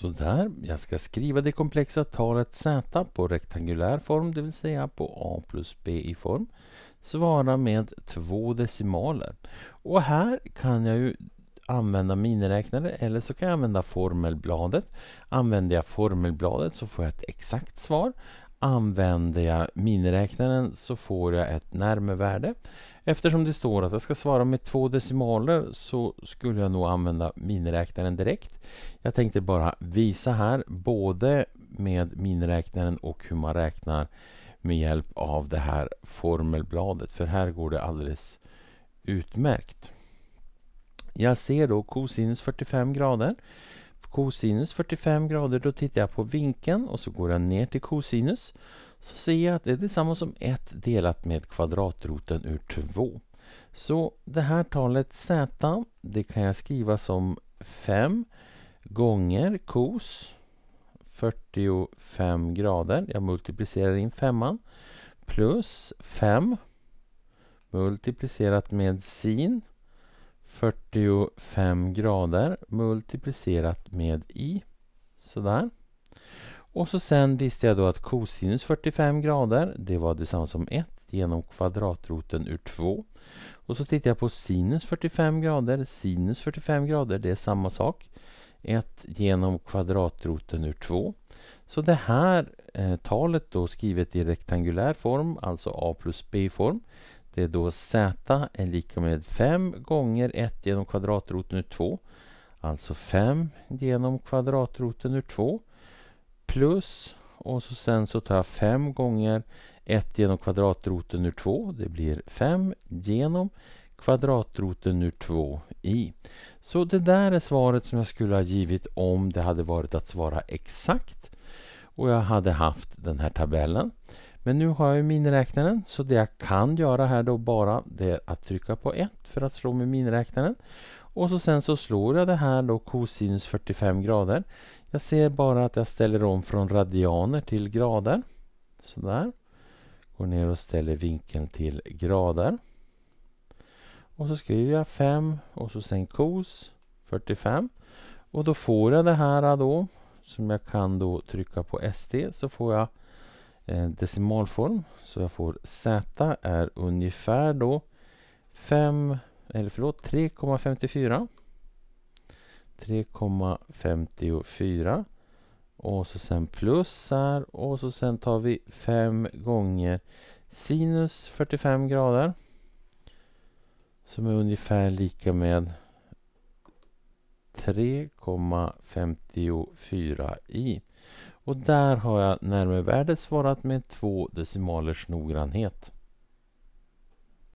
Sådär, jag ska skriva det komplexa talet z på rektangulär form, det vill säga på a plus b i form, Svara med två decimaler. Och här kan jag ju använda miniräknare eller så kan jag använda formelbladet. Använder jag formelbladet så får jag ett exakt svar. Använder jag miniräknaren så får jag ett närmevärde. Eftersom det står att jag ska svara med två decimaler så skulle jag nog använda miniräknaren direkt. Jag tänkte bara visa här både med miniräknaren och hur man räknar med hjälp av det här formelbladet för här går det alldeles utmärkt. Jag ser då cosinus 45 grader kosinus 45 grader, då tittar jag på vinkeln och så går jag ner till kosinus. Så ser jag att det är detsamma som 1 delat med kvadratroten ur 2. Så det här talet z, det kan jag skriva som 5 gånger kos 45 grader. Jag multiplicerar in femman plus 5 multiplicerat med sin 45 grader multiplicerat med i. Sådär. Och så sen visste jag då att kosinus 45 grader, det var detsamma som 1 genom kvadratroten ur 2. Och så tittar jag på sinus 45 grader, sinus 45 grader, det är samma sak. 1 genom kvadratroten ur 2. Så det här eh, talet då skrivet i rektangulär form, alltså a plus b-form, det är då z är lika med 5 gånger 1 genom kvadratroten ur 2. Alltså 5 genom kvadratroten ur 2. Plus, och så sen så tar jag 5 gånger 1 genom kvadratroten ur 2. Det blir 5 genom kvadratroten ur 2i. Så det där är svaret som jag skulle ha givit om det hade varit att svara exakt och jag hade haft den här tabellen. Men nu har jag miniräknaren så det jag kan göra här då bara det är att trycka på 1 för att slå med miniräknaren. Och så sen så slår jag det här då cosinus 45 grader. Jag ser bara att jag ställer om från radianer till grader. Sådär. Går ner och ställer vinkeln till grader. Och så skriver jag 5 och så sen cos 45. Och då får jag det här då som jag kan då trycka på SD så får jag eh, decimalform. Så jag får Z är ungefär då 5, eller förlåt 3,54. 3,54 och så sen plussar och så sen tar vi 5 gånger sinus 45 grader som är ungefär lika med 3,54i. Och där har jag närmevärdet svarat med två decimalers noggrannhet.